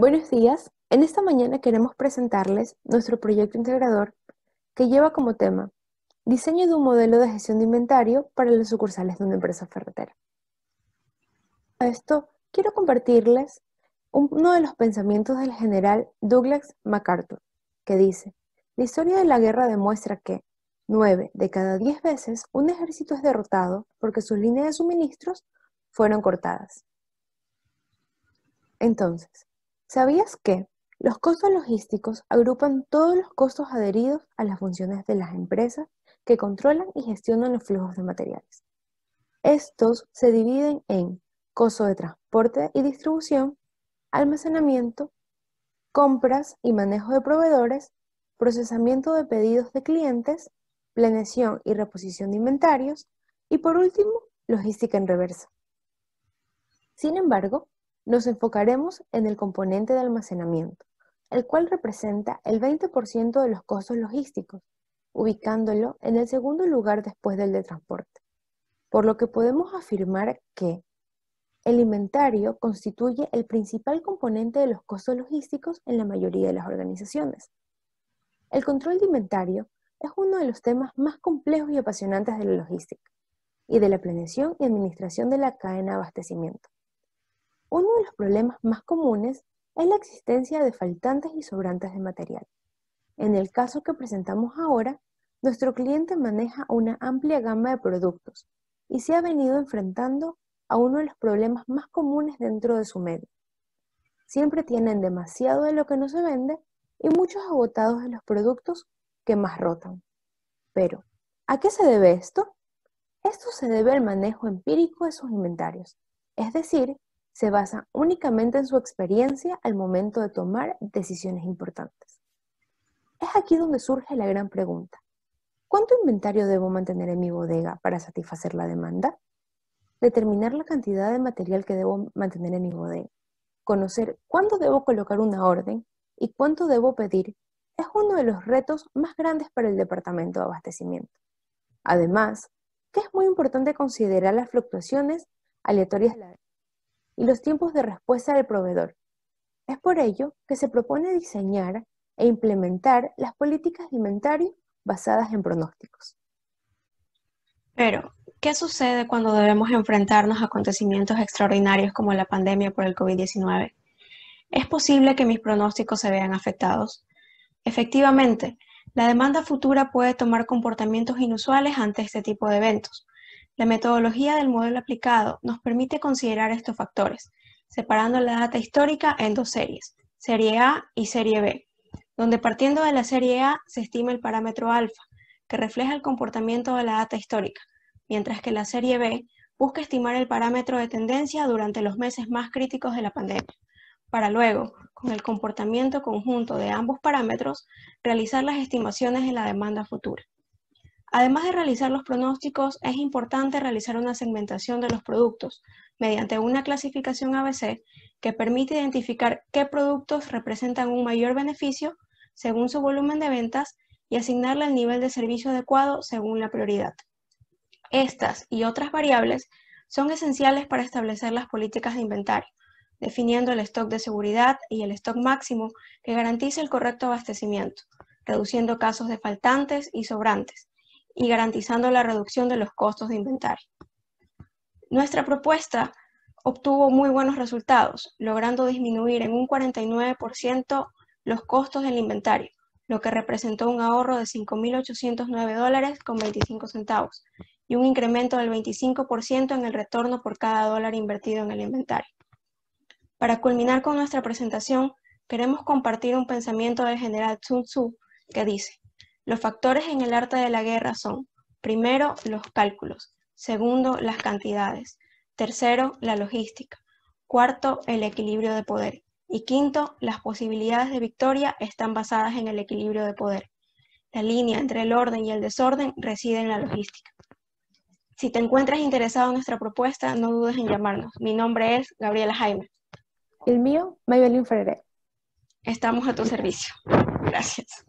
Buenos días. En esta mañana queremos presentarles nuestro proyecto integrador que lleva como tema diseño de un modelo de gestión de inventario para las sucursales de una empresa ferretera. A esto quiero compartirles uno de los pensamientos del general Douglas MacArthur, que dice, la historia de la guerra demuestra que nueve de cada diez veces un ejército es derrotado porque sus líneas de suministros fueron cortadas. Entonces, ¿Sabías que los costos logísticos agrupan todos los costos adheridos a las funciones de las empresas que controlan y gestionan los flujos de materiales? Estos se dividen en costo de transporte y distribución, almacenamiento, compras y manejo de proveedores, procesamiento de pedidos de clientes, planeación y reposición de inventarios y por último, logística en reversa. Sin embargo, nos enfocaremos en el componente de almacenamiento, el cual representa el 20% de los costos logísticos, ubicándolo en el segundo lugar después del de transporte. Por lo que podemos afirmar que el inventario constituye el principal componente de los costos logísticos en la mayoría de las organizaciones. El control de inventario es uno de los temas más complejos y apasionantes de la logística y de la planeación y administración de la cadena de abastecimiento. Uno de los problemas más comunes es la existencia de faltantes y sobrantes de material. En el caso que presentamos ahora, nuestro cliente maneja una amplia gama de productos y se ha venido enfrentando a uno de los problemas más comunes dentro de su medio. Siempre tienen demasiado de lo que no se vende y muchos agotados de los productos que más rotan. Pero, ¿a qué se debe esto? Esto se debe al manejo empírico de sus inventarios, es decir, se basa únicamente en su experiencia al momento de tomar decisiones importantes. Es aquí donde surge la gran pregunta. ¿Cuánto inventario debo mantener en mi bodega para satisfacer la demanda? Determinar la cantidad de material que debo mantener en mi bodega. Conocer cuándo debo colocar una orden y cuánto debo pedir es uno de los retos más grandes para el departamento de abastecimiento. Además, que es muy importante considerar las fluctuaciones aleatorias de la y los tiempos de respuesta del proveedor. Es por ello que se propone diseñar e implementar las políticas de inventario basadas en pronósticos. Pero, ¿qué sucede cuando debemos enfrentarnos a acontecimientos extraordinarios como la pandemia por el COVID-19? ¿Es posible que mis pronósticos se vean afectados? Efectivamente, la demanda futura puede tomar comportamientos inusuales ante este tipo de eventos, la metodología del modelo aplicado nos permite considerar estos factores, separando la data histórica en dos series, serie A y serie B, donde partiendo de la serie A se estima el parámetro alfa, que refleja el comportamiento de la data histórica, mientras que la serie B busca estimar el parámetro de tendencia durante los meses más críticos de la pandemia, para luego, con el comportamiento conjunto de ambos parámetros, realizar las estimaciones de la demanda futura. Además de realizar los pronósticos, es importante realizar una segmentación de los productos mediante una clasificación ABC que permite identificar qué productos representan un mayor beneficio según su volumen de ventas y asignarle el nivel de servicio adecuado según la prioridad. Estas y otras variables son esenciales para establecer las políticas de inventario, definiendo el stock de seguridad y el stock máximo que garantice el correcto abastecimiento, reduciendo casos de faltantes y sobrantes, y garantizando la reducción de los costos de inventario. Nuestra propuesta obtuvo muy buenos resultados, logrando disminuir en un 49% los costos del inventario, lo que representó un ahorro de 5.809 dólares con 25 centavos y un incremento del 25% en el retorno por cada dólar invertido en el inventario. Para culminar con nuestra presentación, queremos compartir un pensamiento del general Sun Tzu que dice, los factores en el arte de la guerra son, primero, los cálculos, segundo, las cantidades, tercero, la logística, cuarto, el equilibrio de poder y quinto, las posibilidades de victoria están basadas en el equilibrio de poder. La línea entre el orden y el desorden reside en la logística. Si te encuentras interesado en nuestra propuesta, no dudes en llamarnos. Mi nombre es Gabriela Jaime. El mío, Maybelline Ferrer. Estamos a tu servicio. Gracias.